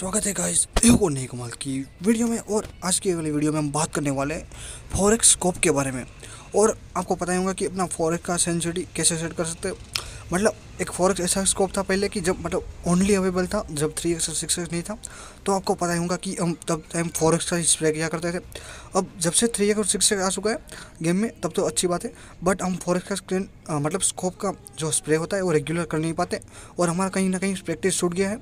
स्वागत है गाइस एक और नई कमाल की वीडियो में और आज की अगली वीडियो में हम बात करने वाले हैं फॉरेक्स स्कोप के बारे में और आपको पता ही होगा कि अपना फॉरेक्स का सेंसिटी कैसे सेट कर सकते हो मतलब एक फॉरेक्स ऐसा स्कोप था पहले कि जब मतलब ओनली अवेलेबल था जब थ्री एक्स और सिक्स एक्स नहीं था तो आपको पता ही होगा कि हम तब टाइम फॉरेक्स का स्प्रे किया करते थे अब जब से थ्री एक्स और सिक्स एक्स आ चुका है गेम में तब तो अच्छी बात है बट हम फॉरेक्स का स्क्रीन मतलब स्कोप का जो स्प्रे होता है वो रेगुलर कर नहीं पाते और हमारा कहीं ना कहीं प्रैक्टिस छूट गया है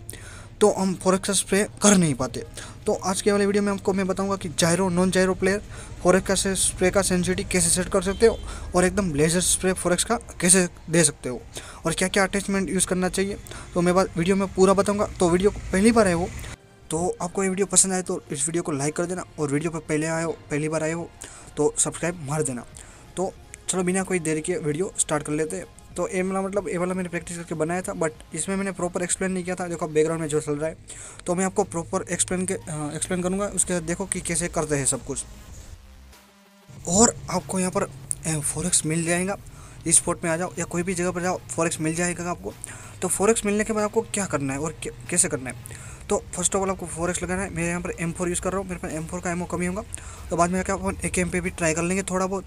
तो हम फॉरेक्स स्प्रे कर नहीं पाते तो आज के वाले वीडियो में आपको मैं बताऊंगा कि gyro non gyro player four X का स्प्रे का सेंसिटिविटी कैसे सेट कर सकते हो और एकदम लेजर स्प्रे फॉरेक्स का कैसे दे सकते हो और क्या क्या अटैचमेंट यूज़ करना चाहिए तो मैं बात वीडियो में पूरा बताऊँगा तो वीडियो पहली बार है वो तो आपको ये वीडियो पसंद आए तो इस वीडियो को लाइक कर देना और वीडियो पर पहले आए हो पहली बार आए हो तो सब्सक्राइब मार देना तो चलो बिना कोई देर के वीडियो स्टार्ट कर लेते हैं तो ये वाला मतलब ये वाला मैंने प्रैक्टिस करके बनाया था बट इसमें मैंने प्रॉपर एक्सप्लेन नहीं किया था देखो बैकग्राउंड में जो चल रहा है तो मैं आपको प्रॉपर एक्सप्लेन के एक्सप्लेन हाँ, करूँगा उसके बाद देखो कि कैसे करते हैं सब कुछ और आपको यहाँ पर फॉरेक्स मिल जाएगा इस स्पॉट में आ जाओ या कोई भी जगह पर जाओ फॉरेक्स मिल जाएगा आपको तो फॉरेक्स मिलने के बाद आपको क्या करना है और कैसे करना है तो फर्स्ट ऑफ ऑल आपको फॉरेक्स लगाना है मैं यहाँ पर एम फोर यूज़ कर रहा हूँ मेरे पास एम फोर का एमओ कमी होगा तो बाद में आकर एक एम पे भी ट्राई कर लेंगे थोड़ा बहुत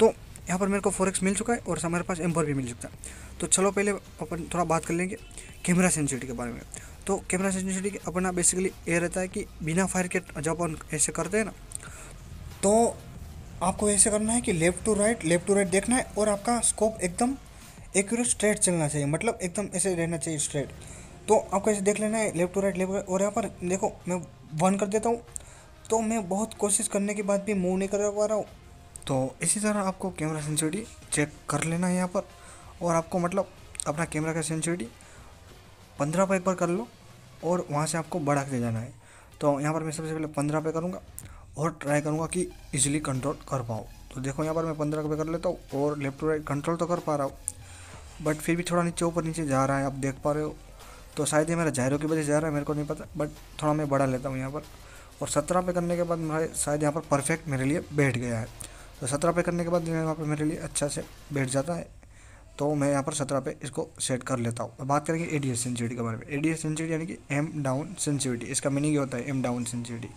तो यहाँ पर मेरे को फोर मिल चुका है और हमारे पास एम भी मिल चुका है तो चलो पहले अपन थोड़ा बात कर लेंगे कैमरा सेंसिटी के बारे में तो कैमरा सेंसिटी अपना बेसिकली ये रहता है कि बिना फायर के जब अपन ऐसे करते हैं ना तो आपको ऐसे करना है कि left to right left to right देखना है और आपका स्कोप एकदम एक्यूरेट स्ट्रेट चलना चाहिए मतलब एकदम ऐसे रहना चाहिए स्ट्रेट तो आपको ऐसे देख लेना है लेफ़्ट टू राइट लेफ्ट और यहाँ पर देखो मैं वन कर देता हूँ तो मैं बहुत कोशिश करने के बाद भी मूव नहीं कर पा रहा हूँ तो इसी तरह आपको कैमरा सेंसिटिविटी चेक कर लेना है यहाँ पर और आपको मतलब अपना कैमरा का सेंसिटिविटी पंद्रह पे पर कर लो और वहाँ से आपको बढ़ा के जाना है तो यहाँ पर मैं सबसे पहले पंद्रह पे करूँगा और ट्राई करूँगा कि इजीली कंट्रोल कर पाऊँ तो देखो यहाँ पर मैं पंद्रह पे कर लेता हूँ और लेफ्ट टू राइट कंट्रोल तो कर पा रहा हूँ बट फिर भी थोड़ा नीचे ऊपर नीचे जा रहा है आप देख पा रहे हो तो शायद ये मेरा जायरो की वजह से जा रहा है मेरे को नहीं पता बट थोड़ा मैं बढ़ा लेता हूँ यहाँ पर और सत्रह पे करने के बाद शायद यहाँ पर परफेक्ट मेरे लिए बैठ गया है तो सत्रह पे करने के बाद यहाँ पर मेरे लिए अच्छा से बैठ जाता है तो मैं यहाँ पर सत्रह पे इसको सेट कर लेता हूँ बात करेंगे ए डी एस सेंसिविटी के बारे में ए डी एस सेंसिविटी यानी कि एम डाउन सेंसिविटी इसका मीनिंग ये होता है एम डाउन सेंसिविटी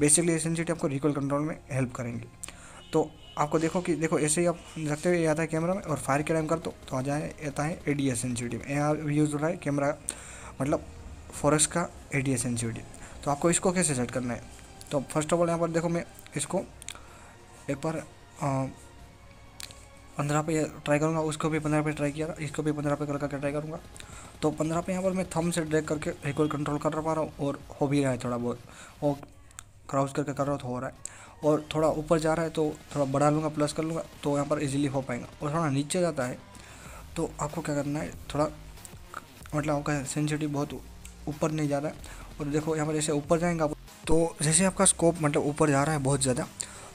बेसिकली ये सेंसिविटी आपको रिकॉल कंट्रोल में हेल्प करेंगे तो आपको देखो कि देखो ऐसे ही आप रखते हुए आता है कैमरा में और फायर के टाइम कर दो तो आ जाए आता है ए डी एस सेंसिविटी में यहाँ यूज़ हो रहा है कैमरा मतलब फॉरेक्स का ए डी एस सेंसिविटी तो आपको इसको कैसे सेट करना है तो फर्स्ट ऑफ ऑल यहाँ पर देखो मैं इसको एक बार पंद्रह पे ट्राई करूँगा उसको भी पंद्रह पे ट्राई किया इसको भी पंद्रह पे कर करके ट्राई करूँगा तो पंद्रह पे यहाँ पर मैं थम से ड्रैग करके रिकॉल कंट्रोल कर पा रहा हूँ और हो भी रहा है थोड़ा बहुत और क्रॉस करके कर रहा हूँ तो हो रहा है और थोड़ा ऊपर जा रहा है तो थोड़ा बढ़ा लूँगा प्लस कर लूँगा तो यहाँ पर ईजिली हो पाएगा और थोड़ा नीचे जाता है तो आपको क्या करना है थोड़ा मतलब आपका सेंसिटिव बहुत ऊपर नहीं जा रहा है और देखो यहाँ पर जैसे ऊपर जाएंगे तो जैसे आपका स्कोप मतलब ऊपर जा रहा है बहुत ज़्यादा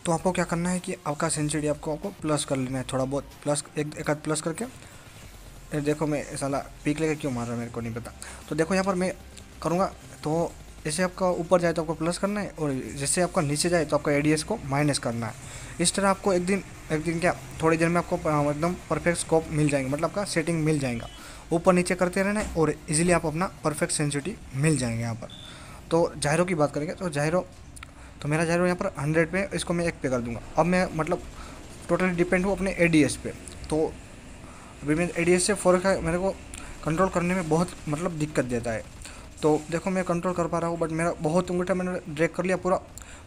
तो आपको क्या करना है कि आपका सेंसिटी आपको आपको प्लस कर लेना है थोड़ा बहुत प्लस एक एक आध प्लस करके फिर देखो मैं साला पीक लेके क्यों मार रहा मेरे को नहीं पता तो देखो यहाँ पर मैं करूँगा तो जैसे आपका ऊपर जाए तो आपको प्लस करना है और जैसे आपका नीचे जाए तो आपका एडीएस को माइनस करना है इस तरह आपको एक दिन एक दिन क्या थोड़ी देर में आपको एकदम परफेक्ट स्कोप मिल जाएंगे मतलब आपका सेटिंग मिल जाएगा ऊपर नीचे करते रहना है और इजीली आप अपना परफेक्ट सेंसिटी मिल जाएंगे यहाँ पर तो जायरो की बात करेंगे तो जायरो तो मेरा है यहाँ पर हंड्रेड पे इसको मैं एक पे कर दूंगा अब मैं मतलब टोटली डिपेंड हूँ अपने ए पे तो अभी मैं ए से फोर का मेरे को कंट्रोल करने में बहुत मतलब दिक्कत देता है तो देखो मैं कंट्रोल कर पा रहा हूँ बट मेरा बहुत उंगटा मैंने ड्रैग कर लिया पूरा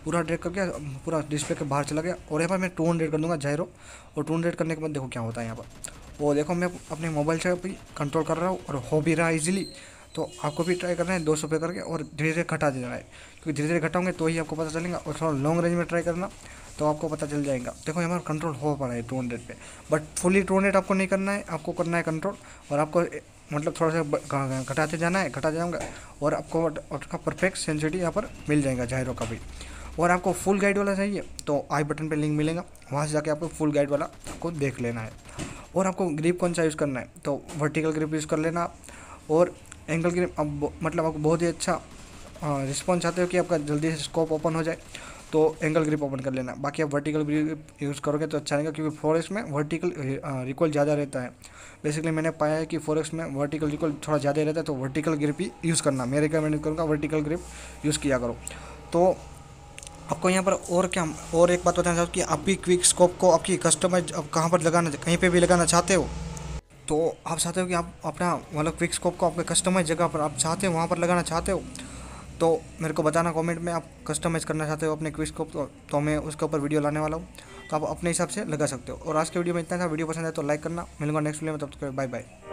पूरा ड्रैग कर गया पूरा डिस्प्ले के बाहर चला गया और यहाँ पर मैं टू हंड्रेड कर दूँगा जायरो और टू हंड्रेड करने के बाद देखो क्या होता है यहाँ पर वो देखो मैं अपने मोबाइल से भी कंट्रोल कर रहा हूँ और हो भी रहा है इजीली तो आपको भी ट्राई करना है दो सौ पे करके और धीरे धीरे घटा देना है क्योंकि धीरे धीरे घटाओगे तो ही आपको पता चलेगा और थोड़ा लॉन्ग रेंज में ट्राई करना तो आपको पता चल जाएगा देखो हमारा कंट्रोल हो पा रहा है टू हंड्रेड पर बट फुली टू हंड्रेड आपको नहीं करना है आपको करना है कंट्रोल और आपको मतलब थोड़ा सा घटाते जाना है घटाते जाऊँगा और आपको उसका परफेक्ट सेंसिटी यहाँ पर मिल जाएगा जायरो का भी और आपको फुल गाइड वाला चाहिए तो आई बटन पे लिंक मिलेगा वहाँ से जाके आपको फुल गाइड वाला आपको देख लेना है और आपको ग्रिप कौन सा यूज़ करना है तो वर्टिकल ग्रिप यूज़ कर लेना और एंकल क्रीम अब मतलब आपको बहुत ही अच्छा रिस्पॉन्स चाहते हो कि आपका जल्दी से स्कोप ओपन हो जाए तो एंगल ग्रिप ओपन कर लेना बाकी आप वर्टिकल ग्रिप यूज़ करोगे तो अच्छा रहेगा क्योंकि फॉरेक्स में वर्टिकल रिकॉल ज़्यादा रहता है बेसिकली मैंने पाया है कि फॉरेक्स में वर्टिकल रिकॉल थोड़ा ज़्यादा रहता है तो वर्टिकल ग्रिप ही यूज़ करना मैं रिकमेंड करूँगा वर्टिकल ग्रिप यूज़ किया करो तो आपको यहाँ पर और क्या और एक बात बताना चाहूँ कि आपकी क्विक स्कोप को आपकी कस्टमाइज आप कहाँ पर लगाना कहीं पर भी लगाना चाहते हो तो आप चाहते हो कि आप अपना मतलब क्विक स्कोप को आपके कस्टमाइज जगह पर आप चाहते हो वहाँ पर लगाना चाहते हो तो मेरे को बताना कमेंट में आप कस्टमाइज़ करना चाहते हो अपने क्विक स्कोप तो, तो मैं उसके ऊपर वीडियो लाने वाला हूँ तो आप अपने हिसाब से लगा सकते हो और आज के वीडियो में इतना था वीडियो पसंद है तो लाइक करना मिलूंगा नेक्स्ट वीडियो में तब तक बाय बाय